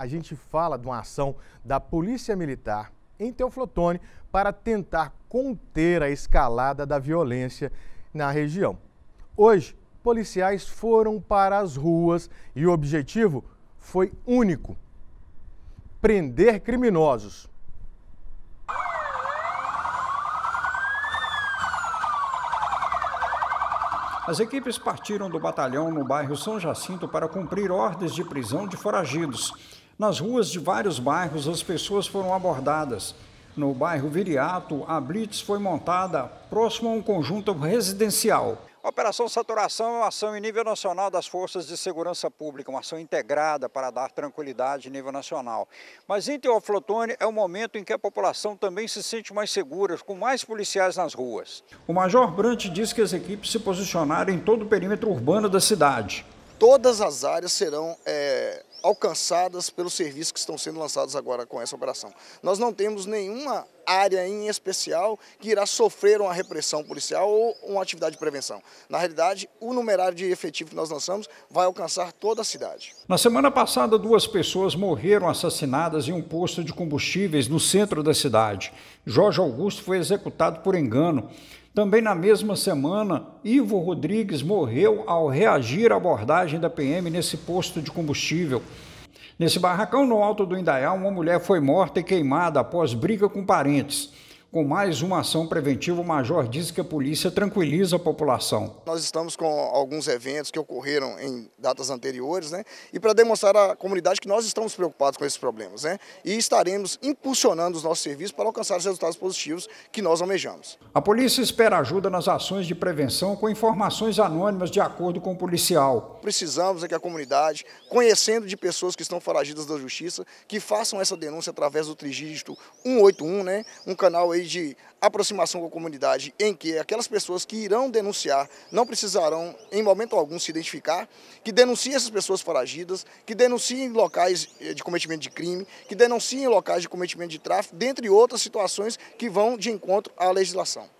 a gente fala de uma ação da Polícia Militar em Teoflotone para tentar conter a escalada da violência na região. Hoje, policiais foram para as ruas e o objetivo foi único: prender criminosos. As equipes partiram do batalhão no bairro São Jacinto para cumprir ordens de prisão de foragidos. Nas ruas de vários bairros, as pessoas foram abordadas. No bairro Viriato, a blitz foi montada próximo a um conjunto residencial. A Operação Saturação é uma ação em nível nacional das forças de segurança pública, uma ação integrada para dar tranquilidade em nível nacional. Mas em Teoflotone é o um momento em que a população também se sente mais segura, com mais policiais nas ruas. O Major Brant diz que as equipes se posicionaram em todo o perímetro urbano da cidade todas as áreas serão é, alcançadas pelos serviços que estão sendo lançados agora com essa operação. Nós não temos nenhuma área em especial que irá sofrer uma repressão policial ou uma atividade de prevenção. Na realidade, o numerário de efetivo que nós lançamos vai alcançar toda a cidade. Na semana passada, duas pessoas morreram assassinadas em um posto de combustíveis no centro da cidade. Jorge Augusto foi executado por engano. Também na mesma semana, Ivo Rodrigues morreu ao reagir à abordagem da PM nesse posto de combustível. Nesse barracão no alto do Indaiá, uma mulher foi morta e queimada após briga com parentes. Com mais uma ação preventiva, o major diz que a polícia tranquiliza a população. Nós estamos com alguns eventos que ocorreram em datas anteriores, né? E para demonstrar à comunidade que nós estamos preocupados com esses problemas, né? E estaremos impulsionando os nossos serviços para alcançar os resultados positivos que nós almejamos. A polícia espera ajuda nas ações de prevenção com informações anônimas de acordo com o policial. Precisamos é que a comunidade, conhecendo de pessoas que estão foragidas da justiça, que façam essa denúncia através do trigídeo 181, né? Um canal aí aí de aproximação com a comunidade, em que aquelas pessoas que irão denunciar não precisarão, em momento algum, se identificar, que denunciem essas pessoas foragidas, que denunciem locais eh, de cometimento de crime, que denunciem locais de cometimento de tráfico, dentre outras situações que vão de encontro à legislação.